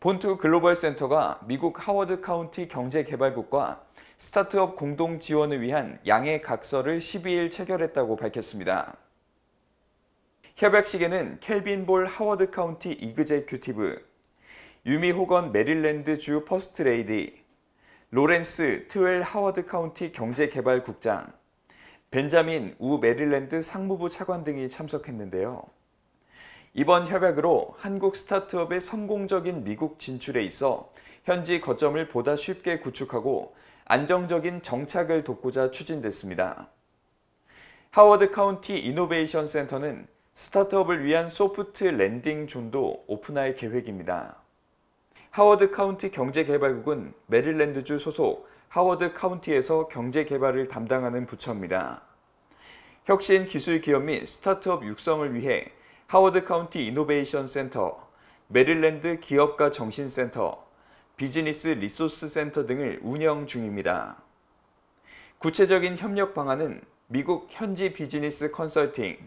본투 글로벌 센터가 미국 하워드 카운티 경제개발국과 스타트업 공동 지원을 위한 양해 각서를 12일 체결했다고 밝혔습니다. 협약 식에는 켈빈 볼 하워드 카운티 이그제큐티브, 유미 호건 메릴랜드 주 퍼스트 레이디, 로렌스 트웰 하워드 카운티 경제개발국장, 벤자민 우 메릴랜드 상무부 차관 등이 참석했는데요. 이번 협약으로 한국 스타트업의 성공적인 미국 진출에 있어 현지 거점을 보다 쉽게 구축하고 안정적인 정착을 돕고자 추진됐습니다. 하워드 카운티 이노베이션 센터는 스타트업을 위한 소프트 랜딩 존도 오픈할 계획입니다. 하워드 카운티 경제개발국은 메릴랜드주 소속 하워드 카운티에서 경제개발을 담당하는 부처입니다. 혁신 기술 기업 및 스타트업 육성을 위해 하워드 카운티 이노베이션 센터, 메릴랜드 기업가 정신센터, 비즈니스 리소스 센터 등을 운영 중입니다. 구체적인 협력 방안은 미국 현지 비즈니스 컨설팅,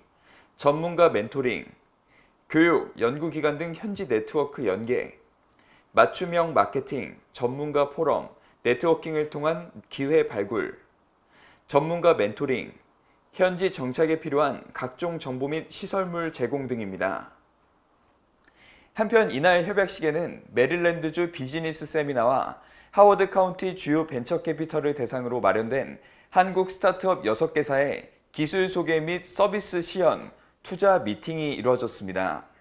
전문가 멘토링, 교육, 연구기관 등 현지 네트워크 연계, 맞춤형 마케팅, 전문가 포럼, 네트워킹을 통한 기회 발굴, 전문가 멘토링, 현지 정착에 필요한 각종 정보 및 시설물 제공 등입니다. 한편 이날 협약식에는 메릴랜드주 비즈니스 세미나와 하워드 카운티 주요 벤처 캐피털을 대상으로 마련된 한국 스타트업 6개사의 기술 소개 및 서비스 시연, 투자 미팅이 이뤄졌습니다.